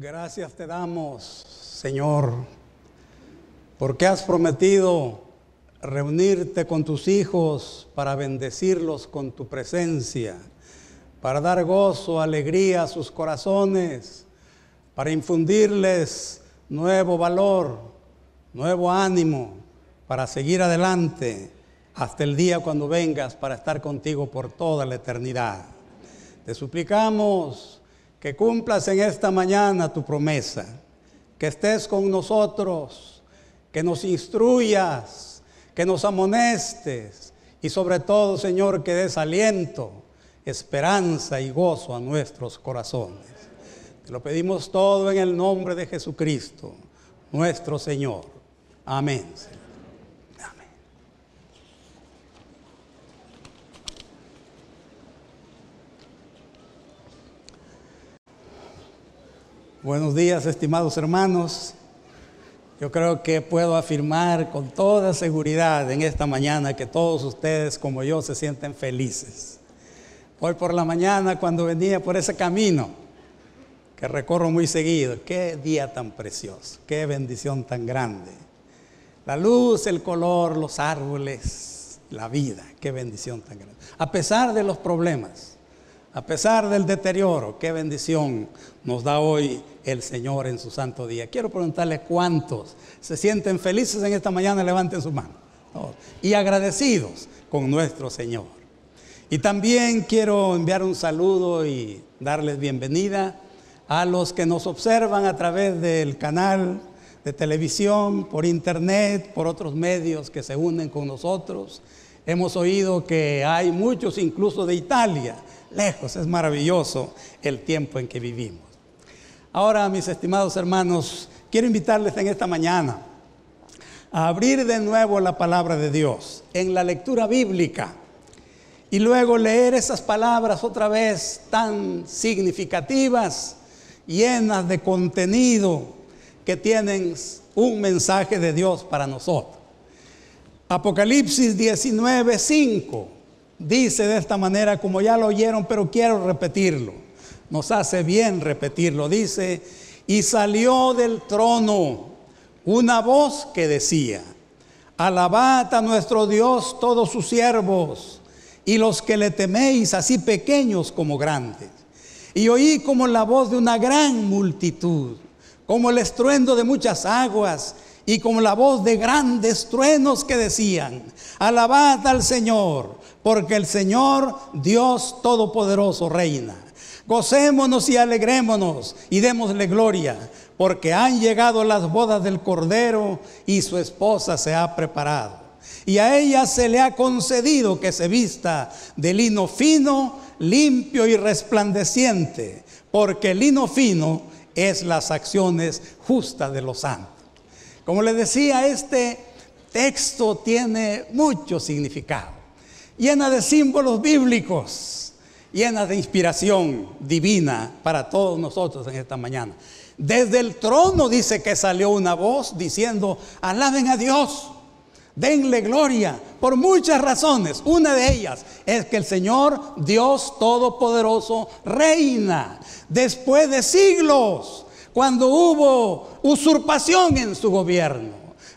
Gracias te damos, Señor, porque has prometido reunirte con tus hijos para bendecirlos con tu presencia, para dar gozo, alegría a sus corazones, para infundirles nuevo valor, nuevo ánimo, para seguir adelante hasta el día cuando vengas para estar contigo por toda la eternidad. Te suplicamos, que cumplas en esta mañana tu promesa, que estés con nosotros, que nos instruyas, que nos amonestes y sobre todo, Señor, que des aliento, esperanza y gozo a nuestros corazones. Te lo pedimos todo en el nombre de Jesucristo, nuestro Señor. Amén. Buenos días, estimados hermanos. Yo creo que puedo afirmar con toda seguridad en esta mañana que todos ustedes, como yo, se sienten felices. Hoy por la mañana, cuando venía por ese camino, que recorro muy seguido, qué día tan precioso, qué bendición tan grande. La luz, el color, los árboles, la vida, qué bendición tan grande. A pesar de los problemas, a pesar del deterioro, qué bendición nos da hoy el Señor en su santo día. Quiero preguntarle cuántos se sienten felices en esta mañana, levanten su mano. Y agradecidos con nuestro Señor. Y también quiero enviar un saludo y darles bienvenida a los que nos observan a través del canal de televisión, por internet, por otros medios que se unen con nosotros. Hemos oído que hay muchos, incluso de Italia, lejos. Es maravilloso el tiempo en que vivimos. Ahora, mis estimados hermanos, quiero invitarles en esta mañana a abrir de nuevo la palabra de Dios en la lectura bíblica y luego leer esas palabras otra vez tan significativas, llenas de contenido que tienen un mensaje de Dios para nosotros. Apocalipsis 19, 5 dice de esta manera, como ya lo oyeron, pero quiero repetirlo. Nos hace bien repetirlo. Dice, y salió del trono una voz que decía, alabad a nuestro Dios todos sus siervos y los que le teméis, así pequeños como grandes. Y oí como la voz de una gran multitud, como el estruendo de muchas aguas y como la voz de grandes truenos que decían, alabad al Señor porque el Señor Dios Todopoderoso reina. Gocémonos y alegrémonos y démosle gloria, porque han llegado las bodas del Cordero y su esposa se ha preparado. Y a ella se le ha concedido que se vista de lino fino, limpio y resplandeciente, porque el lino fino es las acciones justas de los santos. Como le decía, este texto tiene mucho significado llena de símbolos bíblicos, llena de inspiración divina para todos nosotros en esta mañana. Desde el trono dice que salió una voz diciendo, alaben a Dios, denle gloria, por muchas razones. Una de ellas es que el Señor Dios Todopoderoso reina después de siglos, cuando hubo usurpación en su gobierno,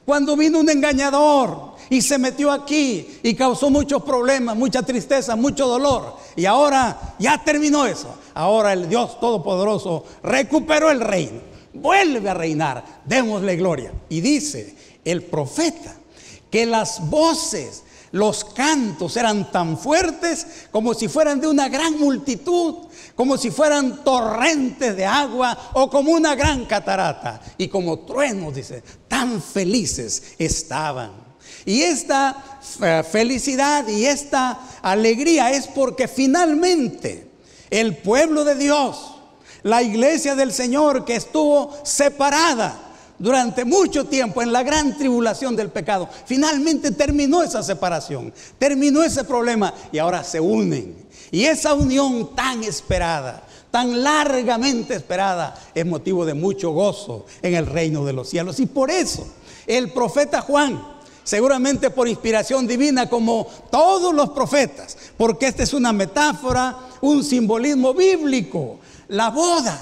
cuando vino un engañador, y se metió aquí y causó muchos problemas, mucha tristeza, mucho dolor. Y ahora ya terminó eso. Ahora el Dios Todopoderoso recuperó el reino, vuelve a reinar, démosle gloria. Y dice el profeta que las voces, los cantos eran tan fuertes como si fueran de una gran multitud, como si fueran torrentes de agua o como una gran catarata. Y como truenos, dice, tan felices estaban. Y esta eh, felicidad y esta alegría es porque finalmente el pueblo de Dios, la iglesia del Señor que estuvo separada durante mucho tiempo en la gran tribulación del pecado, finalmente terminó esa separación, terminó ese problema y ahora se unen. Y esa unión tan esperada, tan largamente esperada, es motivo de mucho gozo en el reino de los cielos. Y por eso el profeta Juan, seguramente por inspiración divina como todos los profetas, porque esta es una metáfora, un simbolismo bíblico, la boda.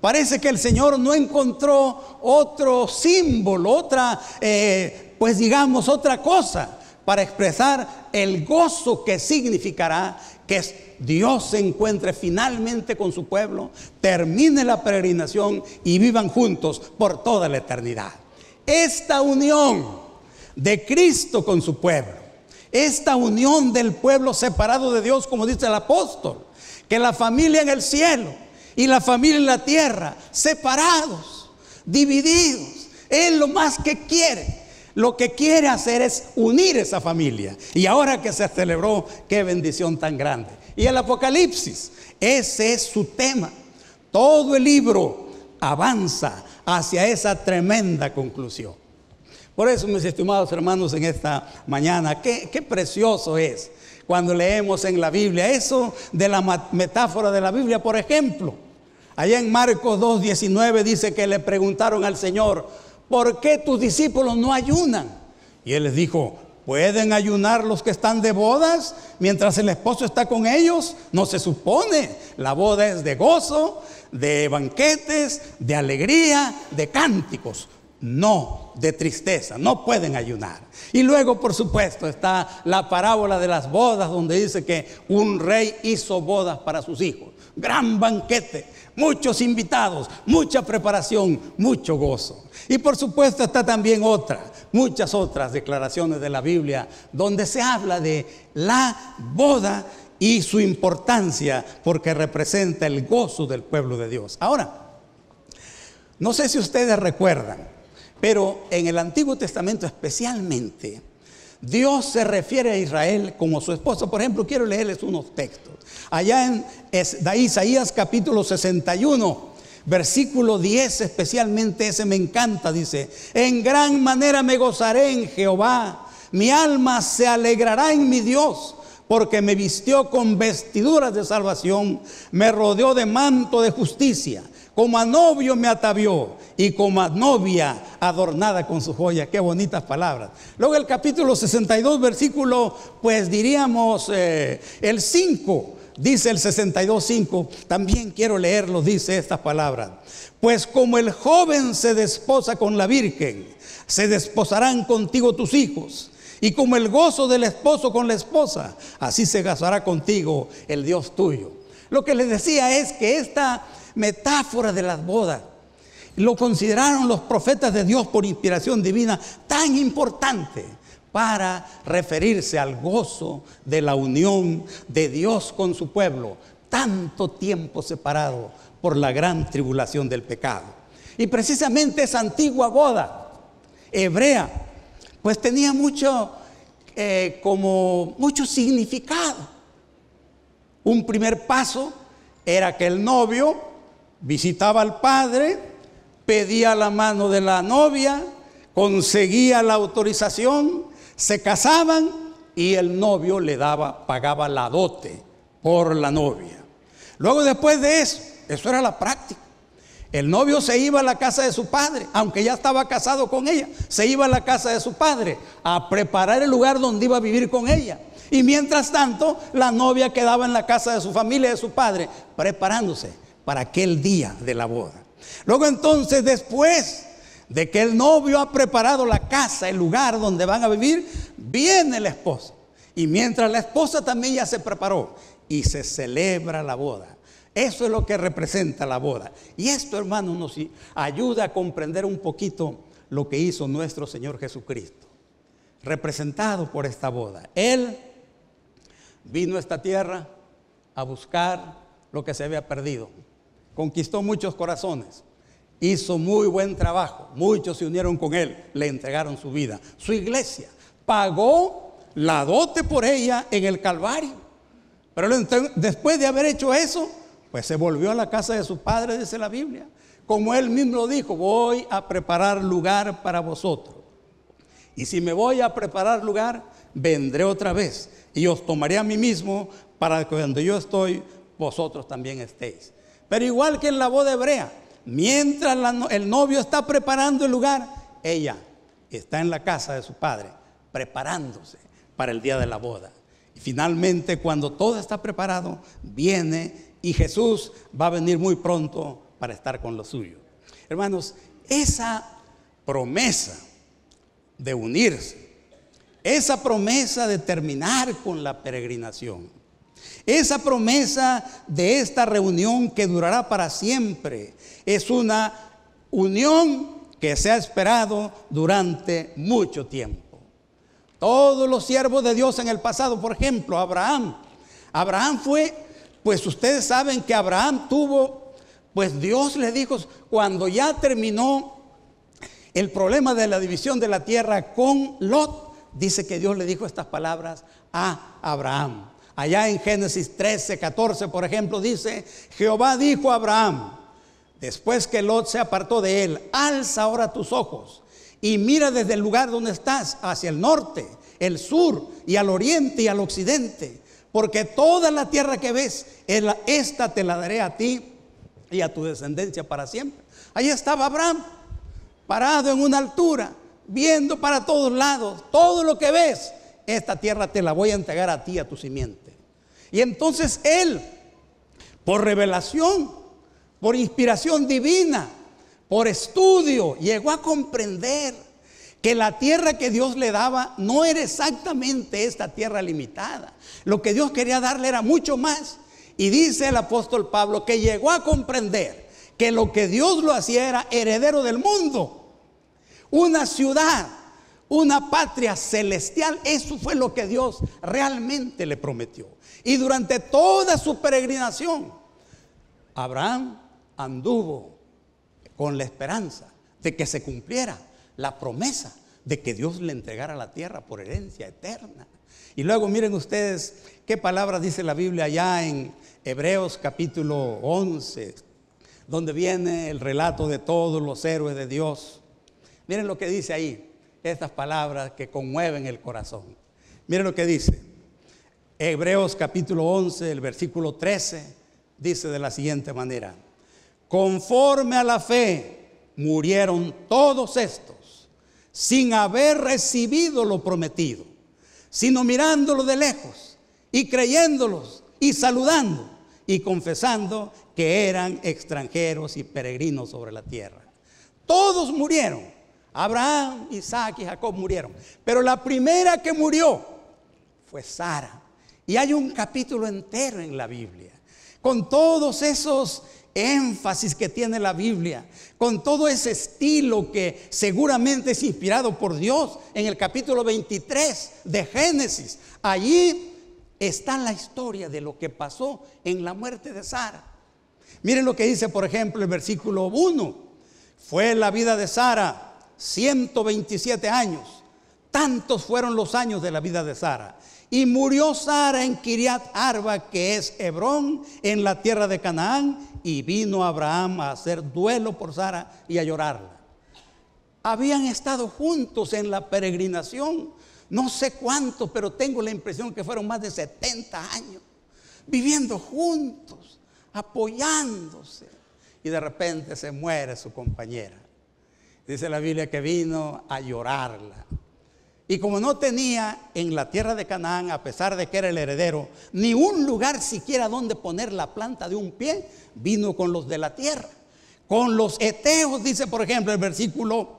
Parece que el Señor no encontró otro símbolo, otra, eh, pues digamos, otra cosa para expresar el gozo que significará que Dios se encuentre finalmente con su pueblo, termine la peregrinación y vivan juntos por toda la eternidad. Esta unión de Cristo con su pueblo. Esta unión del pueblo separado de Dios, como dice el apóstol, que la familia en el cielo y la familia en la tierra, separados, divididos, es lo más que quiere. Lo que quiere hacer es unir esa familia. Y ahora que se celebró, qué bendición tan grande. Y el Apocalipsis, ese es su tema. Todo el libro avanza hacia esa tremenda conclusión. Por eso, mis estimados hermanos, en esta mañana, qué, precioso es cuando leemos en la Biblia eso de la metáfora de la Biblia, por ejemplo. Allá en Marcos 2.19 dice que le preguntaron al Señor, ¿por qué tus discípulos no ayunan? Y él les dijo, ¿pueden ayunar los que están de bodas mientras el esposo está con ellos? No se supone, la boda es de gozo, de banquetes, de alegría, de cánticos no de tristeza, no pueden ayunar. Y luego, por supuesto, está la parábola de las bodas, donde dice que un rey hizo bodas para sus hijos. Gran banquete, muchos invitados, mucha preparación, mucho gozo. Y por supuesto está también otra, muchas otras declaraciones de la Biblia, donde se habla de la boda y su importancia, porque representa el gozo del pueblo de Dios. Ahora, no sé si ustedes recuerdan, pero en el Antiguo Testamento especialmente, Dios se refiere a Israel como su esposo. Por ejemplo, quiero leerles unos textos. Allá en Isaías capítulo 61, versículo 10 especialmente, ese me encanta, dice, en gran manera me gozaré en Jehová, mi alma se alegrará en mi Dios porque me vistió con vestiduras de salvación, me rodeó de manto de justicia. Como a novio me atavió y como a novia adornada con su joya. Qué bonitas palabras. Luego el capítulo 62, versículo, pues diríamos eh, el 5. Dice el 62 5 también quiero leerlo, dice estas palabras. Pues como el joven se desposa con la virgen, se desposarán contigo tus hijos. Y como el gozo del esposo con la esposa, así se gozará contigo el Dios tuyo. Lo que les decía es que esta metáfora de las bodas. Lo consideraron los profetas de Dios por inspiración divina tan importante para referirse al gozo de la unión de Dios con su pueblo, tanto tiempo separado por la gran tribulación del pecado. Y precisamente esa antigua boda hebrea, pues tenía mucho, eh, como mucho significado. Un primer paso era que el novio visitaba al padre, pedía la mano de la novia, conseguía la autorización, se casaban y el novio le daba, pagaba la dote por la novia. Luego después de eso, eso era la práctica. El novio se iba a la casa de su padre, aunque ya estaba casado con ella, se iba a la casa de su padre a preparar el lugar donde iba a vivir con ella. Y mientras tanto, la novia quedaba en la casa de su familia, de su padre, preparándose para aquel día de la boda. Luego entonces después de que el novio ha preparado la casa, el lugar donde van a vivir, viene la esposa. Y mientras la esposa también ya se preparó y se celebra la boda. Eso es lo que representa la boda. Y esto, hermano nos ayuda a comprender un poquito lo que hizo nuestro Señor Jesucristo, representado por esta boda. Él vino a esta tierra a buscar lo que se había perdido, conquistó muchos corazones, hizo muy buen trabajo, muchos se unieron con él, le entregaron su vida. Su iglesia pagó la dote por ella en el Calvario. Pero después de haber hecho eso, pues se volvió a la casa de su padre, dice la Biblia. Como él mismo dijo, voy a preparar lugar para vosotros. Y si me voy a preparar lugar, vendré otra vez y os tomaré a mí mismo para que donde yo estoy, vosotros también estéis. Pero igual que en la boda hebrea, mientras el novio está preparando el lugar, ella está en la casa de su padre, preparándose para el día de la boda. Y finalmente, cuando todo está preparado, viene y Jesús va a venir muy pronto para estar con los suyos. Hermanos, esa promesa de unirse, esa promesa de terminar con la peregrinación, esa promesa de esta reunión que durará para siempre es una unión que se ha esperado durante mucho tiempo. Todos los siervos de Dios en el pasado, por ejemplo, Abraham. Abraham fue, pues ustedes saben que Abraham tuvo, pues Dios le dijo, cuando ya terminó el problema de la división de la tierra con Lot, dice que Dios le dijo estas palabras a Abraham. Allá en Génesis 13, 14, por ejemplo, dice, Jehová dijo a Abraham, después que Lot se apartó de él, alza ahora tus ojos y mira desde el lugar donde estás, hacia el norte, el sur y al oriente y al occidente, porque toda la tierra que ves, esta te la daré a ti y a tu descendencia para siempre. Ahí estaba Abraham, parado en una altura, viendo para todos lados, todo lo que ves, esta tierra te la voy a entregar a ti, a tu simiente. Y entonces él, por revelación, por inspiración divina, por estudio, llegó a comprender que la tierra que Dios le daba no era exactamente esta tierra limitada. Lo que Dios quería darle era mucho más. Y dice el apóstol Pablo que llegó a comprender que lo que Dios lo hacía era heredero del mundo. Una ciudad una patria celestial. Eso fue lo que Dios realmente le prometió. Y durante toda su peregrinación, Abraham anduvo con la esperanza de que se cumpliera la promesa de que Dios le entregara la tierra por herencia eterna. Y luego miren ustedes qué palabras dice la Biblia allá en Hebreos capítulo 11, donde viene el relato de todos los héroes de Dios. Miren lo que dice ahí estas palabras que conmueven el corazón. miren lo que dice. Hebreos capítulo 11, el versículo 13, dice de la siguiente manera. Conforme a la fe murieron todos estos sin haber recibido lo prometido, sino mirándolo de lejos y creyéndolos y saludando y confesando que eran extranjeros y peregrinos sobre la tierra. Todos murieron Abraham, Isaac y Jacob murieron. Pero la primera que murió fue Sara. Y hay un capítulo entero en la Biblia, con todos esos énfasis que tiene la Biblia, con todo ese estilo que seguramente es inspirado por Dios en el capítulo 23 de Génesis. Allí está la historia de lo que pasó en la muerte de Sara. Miren lo que dice, por ejemplo, el versículo 1. Fue la vida de Sara 127 años. Tantos fueron los años de la vida de Sara. Y murió Sara en Kiriat Arba, que es Hebrón, en la tierra de Canaán, y vino Abraham a hacer duelo por Sara y a llorarla. Habían estado juntos en la peregrinación, no sé cuántos, pero tengo la impresión que fueron más de 70 años, viviendo juntos, apoyándose, y de repente se muere su compañera. Dice la Biblia que vino a llorarla. Y como no tenía en la tierra de Canaán, a pesar de que era el heredero, ni un lugar siquiera donde poner la planta de un pie, vino con los de la tierra. Con los eteos, dice por ejemplo el versículo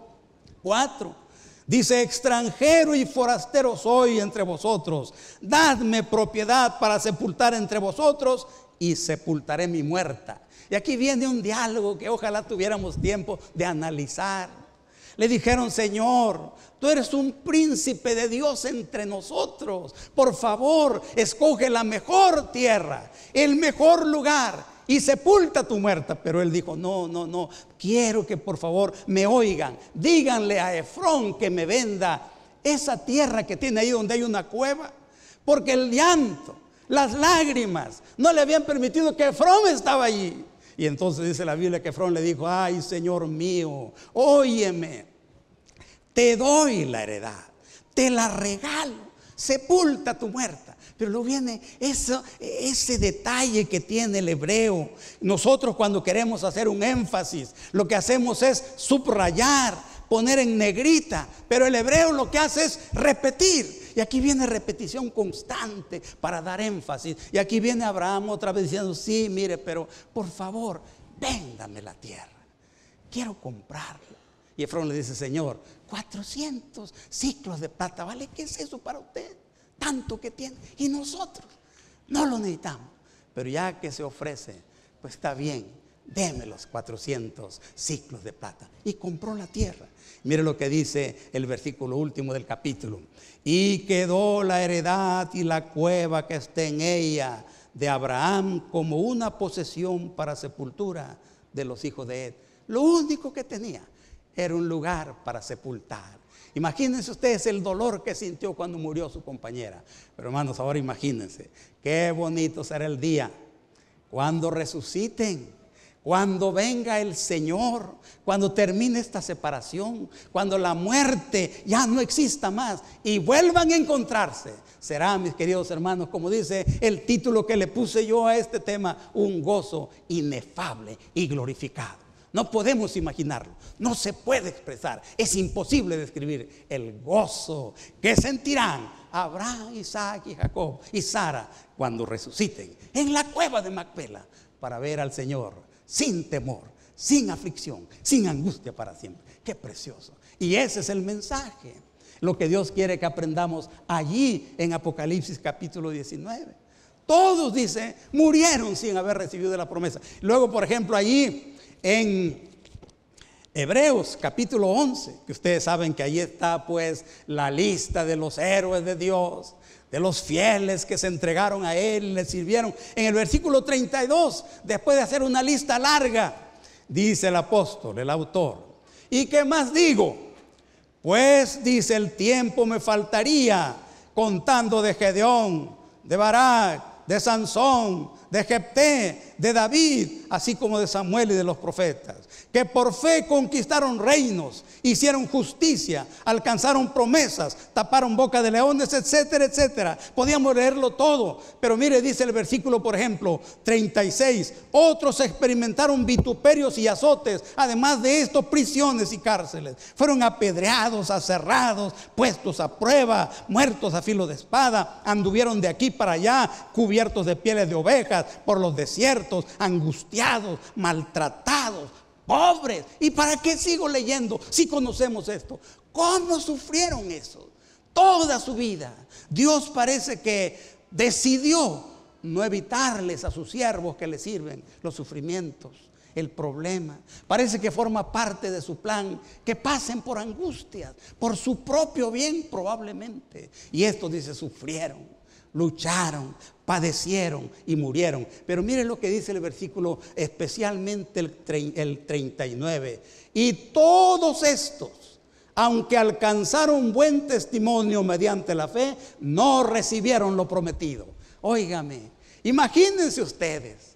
4. Dice, extranjero y forastero soy entre vosotros. Dadme propiedad para sepultar entre vosotros y sepultaré mi muerta. Y aquí viene un diálogo que ojalá tuviéramos tiempo de analizar. Le dijeron, Señor, tú eres un príncipe de Dios entre nosotros. Por favor, escoge la mejor tierra, el mejor lugar y sepulta tu muerta. Pero él dijo, no, no, no, quiero que por favor me oigan. Díganle a Efrón que me venda esa tierra que tiene ahí donde hay una cueva. Porque el llanto, las lágrimas, no le habían permitido que Efrón estaba allí. Y entonces dice la Biblia que Efrón le dijo, ay Señor mío, óyeme, te doy la heredad, te la regalo, sepulta tu muerta. Pero lo viene eso, ese detalle que tiene el hebreo. Nosotros cuando queremos hacer un énfasis, lo que hacemos es subrayar poner en negrita, pero el hebreo lo que hace es repetir. Y aquí viene repetición constante para dar énfasis. Y aquí viene Abraham otra vez diciendo, sí, mire, pero por favor, véndame la tierra. Quiero comprarla. Y Efraín le dice, Señor, 400 ciclos de plata, ¿vale? ¿Qué es eso para usted? Tanto que tiene. Y nosotros no lo necesitamos. Pero ya que se ofrece, pues está bien Deme los 400 ciclos de plata. Y compró la tierra. Mire lo que dice el versículo último del capítulo. Y quedó la heredad y la cueva que está en ella de Abraham como una posesión para sepultura de los hijos de Ed. Lo único que tenía era un lugar para sepultar. Imagínense ustedes el dolor que sintió cuando murió su compañera. Pero hermanos, ahora imagínense, qué bonito será el día cuando resuciten cuando venga el Señor, cuando termine esta separación, cuando la muerte ya no exista más y vuelvan a encontrarse, será, mis queridos hermanos, como dice el título que le puse yo a este tema, un gozo inefable y glorificado. No podemos imaginarlo, no se puede expresar, es imposible describir el gozo que sentirán Abraham, Isaac y Jacob y Sara cuando resuciten en la cueva de Macpela para ver al Señor sin temor, sin aflicción, sin angustia para siempre. Qué precioso. Y ese es el mensaje. Lo que Dios quiere que aprendamos allí en Apocalipsis capítulo 19. Todos, dice, murieron sin haber recibido la promesa. Luego, por ejemplo, allí en Hebreos capítulo 11, que ustedes saben que allí está pues la lista de los héroes de Dios, de los fieles que se entregaron a Él, le sirvieron. En el versículo 32, después de hacer una lista larga, dice el apóstol, el autor, ¿y qué más digo? Pues dice el tiempo me faltaría contando de Gedeón, de Barak, de Sansón, de Jepté, de David, así como de Samuel y de los profetas que por fe conquistaron reinos, hicieron justicia, alcanzaron promesas, taparon boca de leones, etcétera, etcétera. Podíamos leerlo todo, pero mire, dice el versículo, por ejemplo, 36, otros experimentaron vituperios y azotes, además de esto, prisiones y cárceles. Fueron apedreados, aserrados, puestos a prueba, muertos a filo de espada, anduvieron de aquí para allá, cubiertos de pieles de ovejas, por los desiertos, angustiados, maltratados pobres. ¿Y para qué sigo leyendo si conocemos esto? ¿Cómo sufrieron eso? Toda su vida. Dios parece que decidió no evitarles a sus siervos que le sirven los sufrimientos, el problema. Parece que forma parte de su plan, que pasen por angustias, por su propio bien probablemente. Y esto dice, sufrieron, lucharon, padecieron y murieron. Pero miren lo que dice el versículo, especialmente el, 39. Y todos estos, aunque alcanzaron buen testimonio mediante la fe, no recibieron lo prometido. Óigame, imagínense ustedes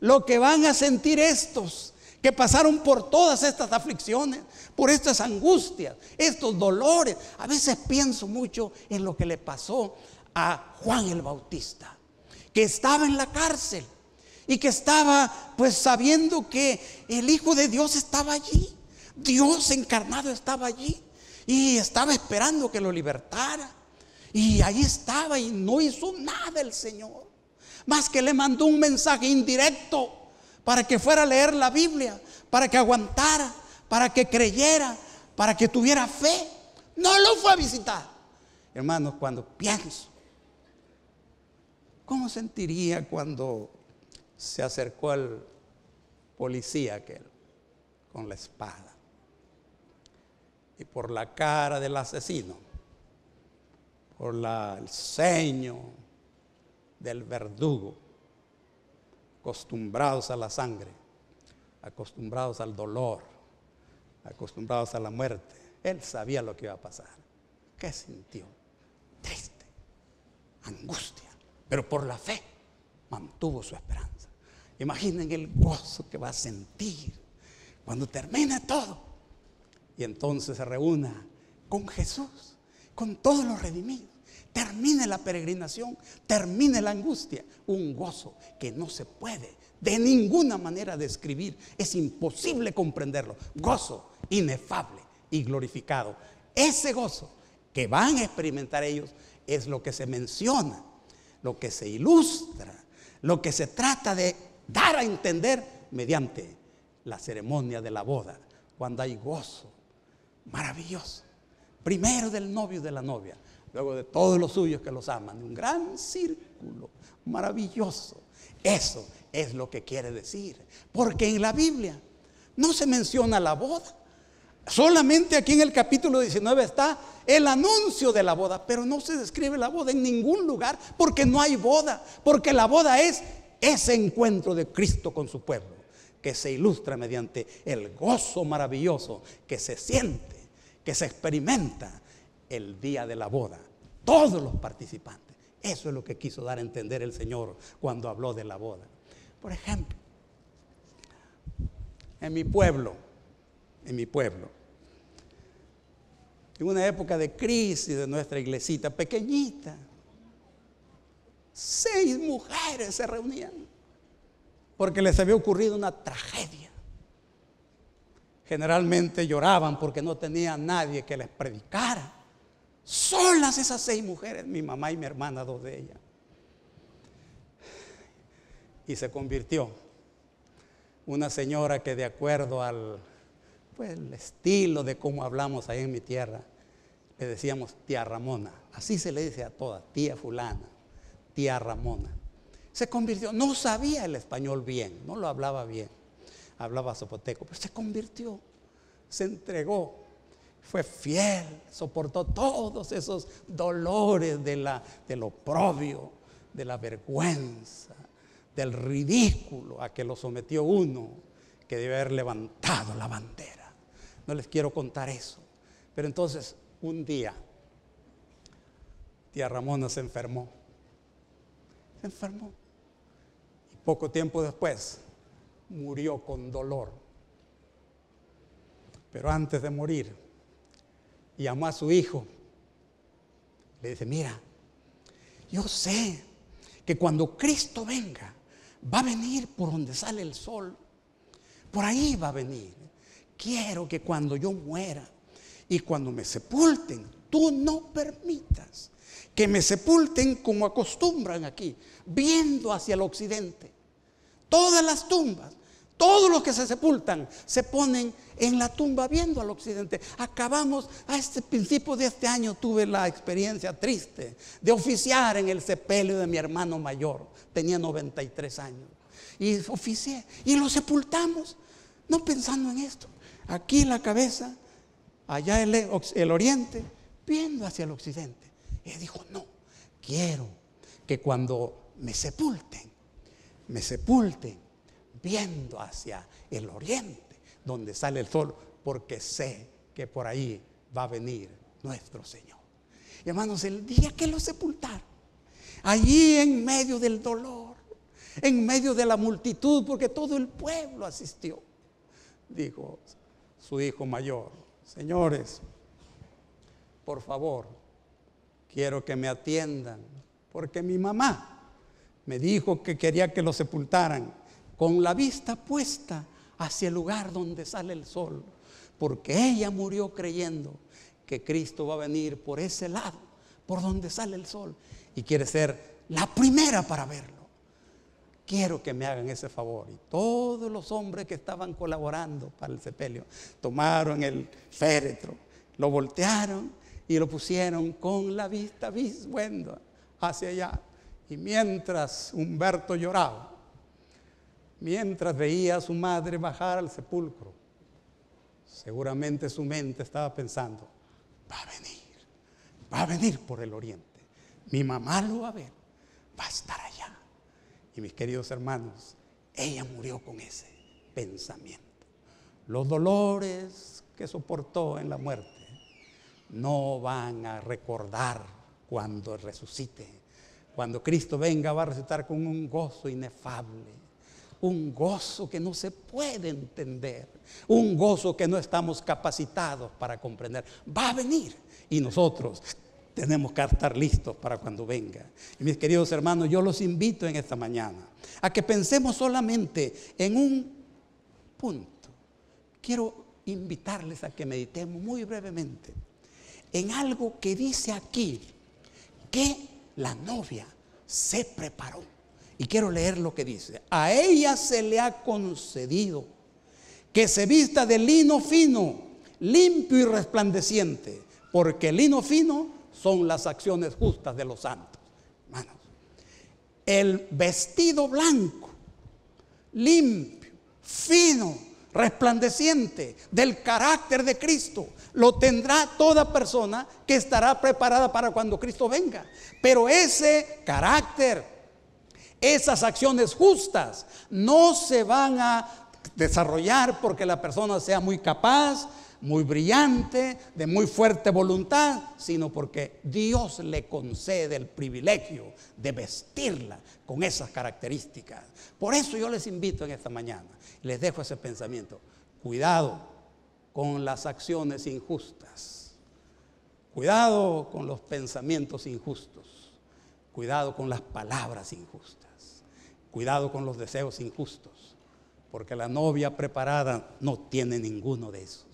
lo que van a sentir estos que pasaron por todas estas aflicciones, por estas angustias, estos dolores. A veces pienso mucho en lo que le pasó a Juan el Bautista que estaba en la cárcel y que estaba pues sabiendo que el Hijo de Dios estaba allí, Dios encarnado estaba allí y estaba esperando que lo libertara. Y ahí estaba y no hizo nada el Señor, más que le mandó un mensaje indirecto para que fuera a leer la Biblia, para que aguantara, para que creyera, para que tuviera fe. No lo fue a visitar. Hermanos, cuando pienso ¿Cómo sentiría cuando se acercó al policía aquel con la espada? Y por la cara del asesino, por el ceño del verdugo, acostumbrados a la sangre, acostumbrados al dolor, acostumbrados a la muerte. Él sabía lo que iba a pasar. ¿Qué sintió? Triste, angustia pero por la fe mantuvo su esperanza. Imaginen el gozo que va a sentir cuando termine todo y entonces se reúna con Jesús, con todos los redimidos. Termine la peregrinación, termine la angustia, un gozo que no se puede de ninguna manera describir, es imposible comprenderlo. Gozo inefable y glorificado. Ese gozo que van a experimentar ellos es lo que se menciona lo que se ilustra, lo que se trata de dar a entender mediante la ceremonia de la boda, cuando hay gozo maravilloso, primero del novio y de la novia, luego de todos los suyos que los aman, de un gran círculo maravilloso. Eso es lo que quiere decir, porque en la Biblia no se menciona la boda, Solamente aquí en el capítulo 19 está el anuncio de la boda, pero no se describe la boda en ningún lugar porque no hay boda, porque la boda es ese encuentro de Cristo con su pueblo, que se ilustra mediante el gozo maravilloso que se siente, que se experimenta el día de la boda, todos los participantes. Eso es lo que quiso dar a entender el Señor cuando habló de la boda. Por ejemplo, en mi pueblo, en mi pueblo. En una época de crisis de nuestra iglesita pequeñita, seis mujeres se reunían porque les había ocurrido una tragedia. Generalmente lloraban porque no tenía nadie que les predicara. Solas esas seis mujeres, mi mamá y mi hermana, dos de ellas. Y se convirtió una señora que de acuerdo al pues el estilo de cómo hablamos ahí en mi tierra. Le decíamos tía Ramona, así se le dice a todas, tía fulana, tía Ramona. Se convirtió, no sabía el español bien, no lo hablaba bien, hablaba zapoteco, pero se convirtió, se entregó, fue fiel, soportó todos esos dolores de, la, del oprobio, de la vergüenza, del ridículo a que lo sometió uno que debe haber levantado la bandera. No les quiero contar eso. Pero entonces, un día, tía Ramona se enfermó. Se enfermó. Y poco tiempo después, murió con dolor. Pero antes de morir, llamó a su hijo. Le dice, mira, yo sé que cuando Cristo venga, va a venir por donde sale el sol. Por ahí va a venir quiero que cuando yo muera y cuando me sepulten, tú no permitas que me sepulten como acostumbran aquí, viendo hacia el occidente. Todas las tumbas, todos los que se sepultan, se ponen en la tumba viendo al occidente. Acabamos, a este principio de este año tuve la experiencia triste de oficiar en el sepelio de mi hermano mayor, tenía 93 años. Y oficié, y lo sepultamos, no pensando en esto aquí la cabeza, allá el, el oriente, viendo hacia el occidente. Y dijo, no, quiero que cuando me sepulten, me sepulten viendo hacia el oriente, donde sale el sol, porque sé que por ahí va a venir nuestro Señor. Y hermanos, el día que lo sepultaron, allí en medio del dolor, en medio de la multitud, porque todo el pueblo asistió, dijo, su hijo mayor. Señores, por favor, quiero que me atiendan, porque mi mamá me dijo que quería que lo sepultaran con la vista puesta hacia el lugar donde sale el sol, porque ella murió creyendo que Cristo va a venir por ese lado, por donde sale el sol, y quiere ser la primera para verlo quiero que me hagan ese favor. Y todos los hombres que estaban colaborando para el sepelio tomaron el féretro, lo voltearon y lo pusieron con la vista bisbuenda hacia allá. Y mientras Humberto lloraba, mientras veía a su madre bajar al sepulcro, seguramente su mente estaba pensando, va a venir, va a venir por el oriente, mi mamá lo va a ver, va a estar ahí mis queridos hermanos, ella murió con ese pensamiento. Los dolores que soportó en la muerte no van a recordar cuando resucite. Cuando Cristo venga va a resucitar con un gozo inefable un gozo que no se puede entender, un gozo que no estamos capacitados para comprender. Va a venir y nosotros tenemos que estar listos para cuando venga. Y mis queridos hermanos, yo los invito en esta mañana a que pensemos solamente en un punto. Quiero invitarles a que meditemos muy brevemente en algo que dice aquí, que la novia se preparó. Y quiero leer lo que dice. A ella se le ha concedido que se vista de lino fino, limpio y resplandeciente, porque el lino fino son las acciones justas de los santos. Hermanos, el vestido blanco, limpio, fino, resplandeciente del carácter de Cristo, lo tendrá toda persona que estará preparada para cuando Cristo venga. Pero ese carácter, esas acciones justas, no se van a desarrollar porque la persona sea muy capaz, muy brillante, de muy fuerte voluntad, sino porque Dios le concede el privilegio de vestirla con esas características. Por eso yo les invito en esta mañana, les dejo ese pensamiento, cuidado con las acciones injustas, cuidado con los pensamientos injustos, cuidado con las palabras injustas, cuidado con los deseos injustos, porque la novia preparada no tiene ninguno de esos.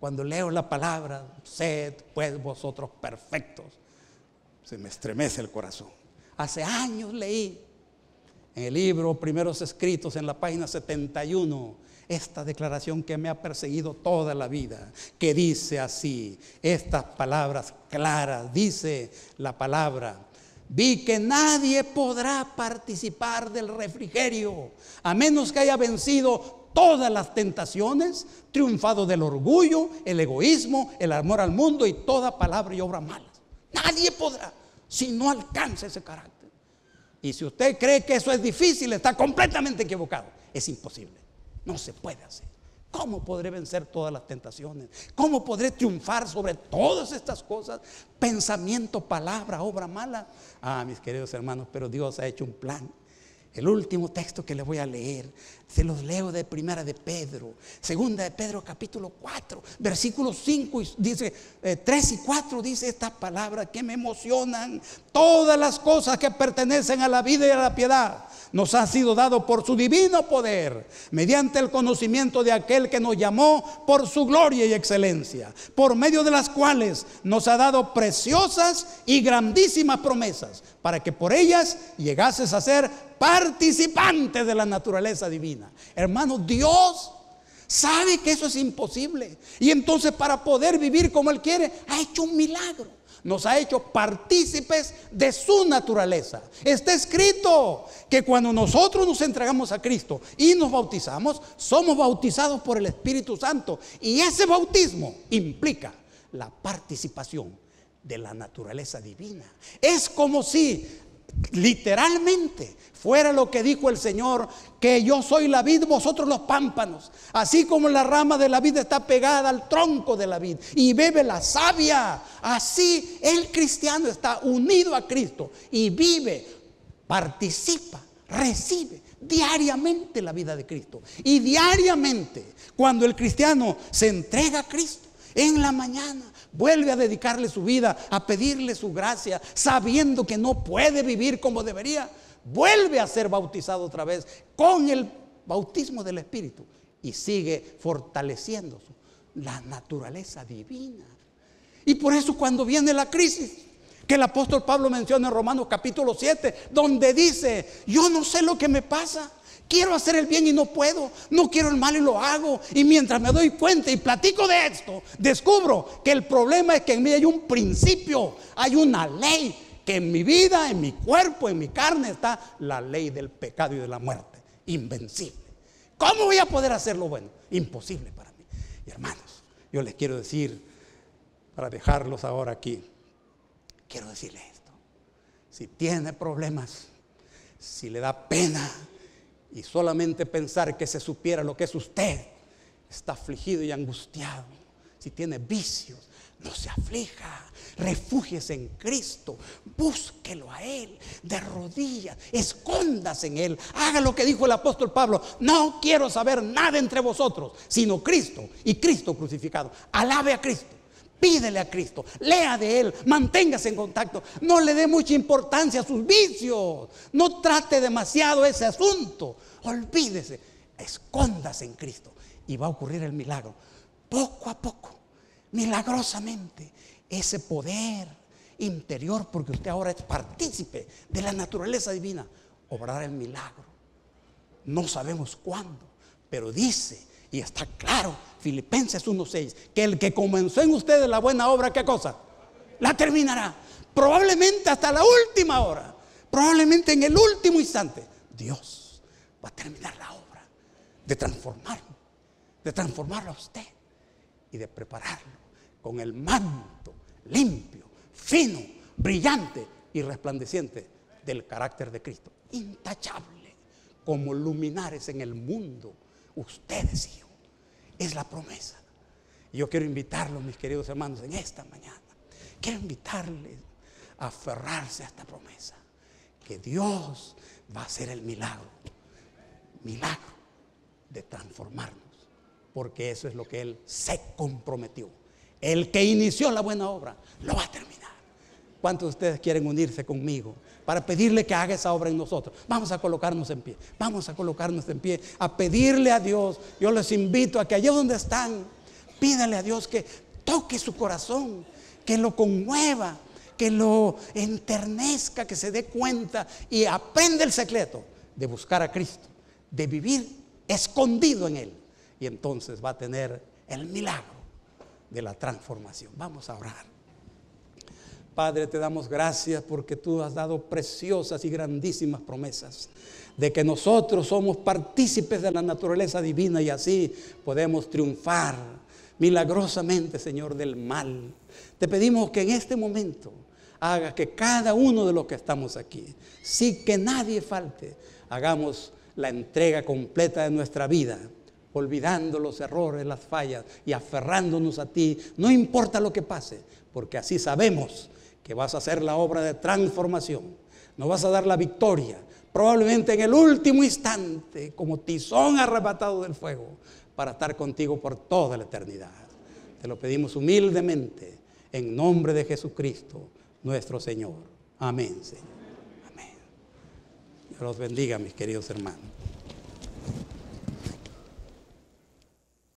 Cuando leo la palabra, sed pues vosotros perfectos, se me estremece el corazón. Hace años leí en el libro Primeros Escritos, en la página 71, esta declaración que me ha perseguido toda la vida, que dice así, estas palabras claras, dice la palabra. Vi que nadie podrá participar del refrigerio a menos que haya vencido todas las tentaciones, triunfado del orgullo, el egoísmo, el amor al mundo y toda palabra y obra mala. Nadie podrá si no alcanza ese carácter. Y si usted cree que eso es difícil, está completamente equivocado. Es imposible. No se puede hacer. ¿Cómo podré vencer todas las tentaciones? ¿Cómo podré triunfar sobre todas estas cosas? Pensamiento, palabra, obra mala. Ah, mis queridos hermanos, pero Dios ha hecho un plan. El último texto que le voy a leer se los leo de primera de Pedro, segunda de Pedro capítulo 4, versículos 5 y dice 3 eh, y 4 dice esta palabra que me emocionan. Todas las cosas que pertenecen a la vida y a la piedad nos han sido dado por su divino poder, mediante el conocimiento de aquel que nos llamó por su gloria y excelencia, por medio de las cuales nos ha dado preciosas y grandísimas promesas, para que por ellas llegases a ser participante de la naturaleza divina. Hermano, Dios sabe que eso es imposible. Y entonces para poder vivir como Él quiere, ha hecho un milagro. Nos ha hecho partícipes de su naturaleza. Está escrito que cuando nosotros nos entregamos a Cristo y nos bautizamos, somos bautizados por el Espíritu Santo. Y ese bautismo implica la participación de la naturaleza divina. Es como si Literalmente, fuera lo que dijo el Señor, que yo soy la vid, vosotros los pámpanos, así como la rama de la vid está pegada al tronco de la vid y bebe la savia, así el cristiano está unido a Cristo y vive, participa, recibe diariamente la vida de Cristo. Y diariamente, cuando el cristiano se entrega a Cristo, en la mañana vuelve a dedicarle su vida, a pedirle su gracia, sabiendo que no puede vivir como debería. Vuelve a ser bautizado otra vez con el bautismo del Espíritu y sigue fortaleciendo la naturaleza divina. Y por eso cuando viene la crisis, que el apóstol Pablo menciona en Romanos capítulo 7, donde dice, yo no sé lo que me pasa. Quiero hacer el bien y no puedo. No quiero el mal y lo hago. Y mientras me doy cuenta y platico de esto, descubro que el problema es que en mí hay un principio, hay una ley, que en mi vida, en mi cuerpo, en mi carne está la ley del pecado y de la muerte. Invencible. ¿Cómo voy a poder hacer lo bueno? Imposible para mí. Y hermanos, yo les quiero decir, para dejarlos ahora aquí, quiero decirles esto. Si tiene problemas, si le da pena, y solamente pensar que se supiera lo que es usted, está afligido y angustiado. Si tiene vicios, no se aflija. Refúgiese en Cristo. Búsquelo a Él de rodillas. Escóndase en Él. Haga lo que dijo el apóstol Pablo. No quiero saber nada entre vosotros, sino Cristo y Cristo crucificado. Alabe a Cristo. Pídele a Cristo, lea de Él, manténgase en contacto. No le dé mucha importancia a sus vicios. No trate demasiado ese asunto. Olvídese, escóndase en Cristo y va a ocurrir el milagro. Poco a poco, milagrosamente, ese poder interior, porque usted ahora es partícipe de la naturaleza divina, obrará el milagro. No sabemos cuándo, pero dice y está claro, Filipenses 1.6, que el que comenzó en ustedes la buena obra, ¿qué cosa? La terminará. Probablemente hasta la última hora, probablemente en el último instante, Dios va a terminar la obra de transformarlo, de transformarlo a usted y de prepararlo con el manto limpio, fino, brillante y resplandeciente del carácter de Cristo, intachable, como luminares en el mundo Ustedes, hijo, es la promesa. Yo quiero invitarlos, mis queridos hermanos, en esta mañana. Quiero invitarles a aferrarse a esta promesa. Que Dios va a hacer el milagro. Milagro de transformarnos. Porque eso es lo que Él se comprometió. El que inició la buena obra lo va a tener. ¿Cuántos de ustedes quieren unirse conmigo para pedirle que haga esa obra en nosotros? Vamos a colocarnos en pie, vamos a colocarnos en pie, a pedirle a Dios. Yo les invito a que allá donde están, pídale a Dios que toque su corazón, que lo conmueva, que lo enternezca, que se dé cuenta y aprenda el secreto de buscar a Cristo, de vivir escondido en Él. Y entonces va a tener el milagro de la transformación. Vamos a orar. Padre, te damos gracias porque tú has dado preciosas y grandísimas promesas de que nosotros somos partícipes de la naturaleza divina y así podemos triunfar milagrosamente, Señor, del mal. Te pedimos que en este momento hagas que cada uno de los que estamos aquí, ...sí que nadie falte, hagamos la entrega completa de nuestra vida olvidando los errores, las fallas y aferrándonos a ti, no importa lo que pase, porque así sabemos que vas a hacer la obra de transformación, nos vas a dar la victoria, probablemente en el último instante, como tizón arrebatado del fuego, para estar contigo por toda la eternidad. Te lo pedimos humildemente, en nombre de Jesucristo, nuestro Señor. Amén, Señor. Amén. Dios los bendiga, mis queridos hermanos.